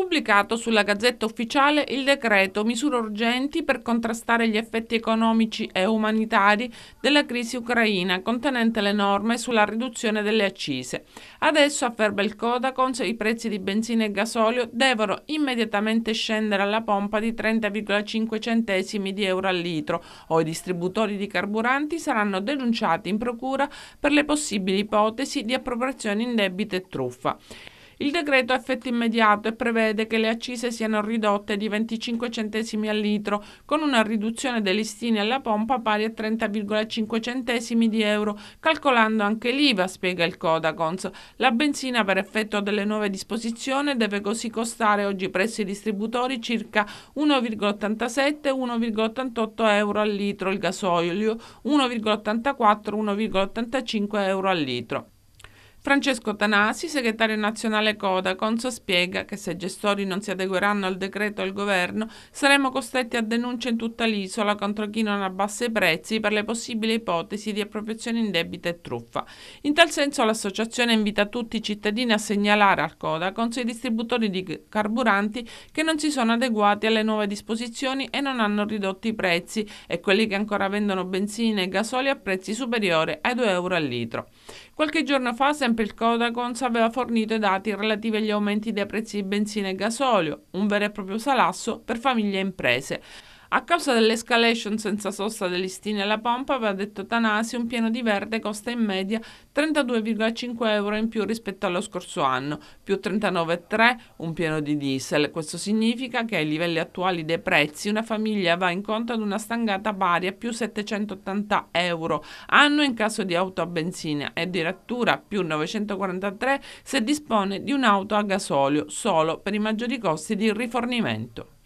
pubblicato sulla Gazzetta Ufficiale il decreto Misure urgenti per contrastare gli effetti economici e umanitari della crisi ucraina, contenente le norme sulla riduzione delle accise. Adesso, afferma il Codacons, i prezzi di benzina e gasolio devono immediatamente scendere alla pompa di 30,5 centesimi di euro al litro o i distributori di carburanti saranno denunciati in procura per le possibili ipotesi di appropriazione indebita e truffa. Il decreto ha effetto immediato e prevede che le accise siano ridotte di 25 centesimi al litro, con una riduzione dei listini alla pompa pari a 30,5 centesimi di euro, calcolando anche l'IVA, spiega il Codacons. La benzina per effetto delle nuove disposizioni deve così costare oggi presso i distributori circa 1,87-1,88 euro al litro il gasolio, 1,84-1,85 euro al litro. Francesco Tanasi, segretario nazionale Codacons, spiega che se i gestori non si adegueranno al decreto del governo saremo costretti a denunce in tutta l'isola contro chi non abbassa i prezzi per le possibili ipotesi di appropriazione indebita e truffa. In tal senso l'associazione invita tutti i cittadini a segnalare al Codacons i distributori di carburanti che non si sono adeguati alle nuove disposizioni e non hanno ridotto i prezzi e quelli che ancora vendono benzina e gasolio a prezzi superiori ai 2 euro al litro. Qualche giorno fa sempre il Codacons aveva fornito i dati relativi agli aumenti dei prezzi di benzina e gasolio, un vero e proprio salasso per famiglie e imprese. A causa dell'escalation senza sosta dell'istina e alla pompa, aveva detto Tanasi, un pieno di verde costa in media 32,5 euro in più rispetto allo scorso anno, più 39,3 un pieno di diesel. Questo significa che ai livelli attuali dei prezzi una famiglia va incontro ad una stangata pari a più 780 euro anno in caso di auto a benzina e addirittura più 943 se dispone di un'auto a gasolio solo per i maggiori costi di rifornimento.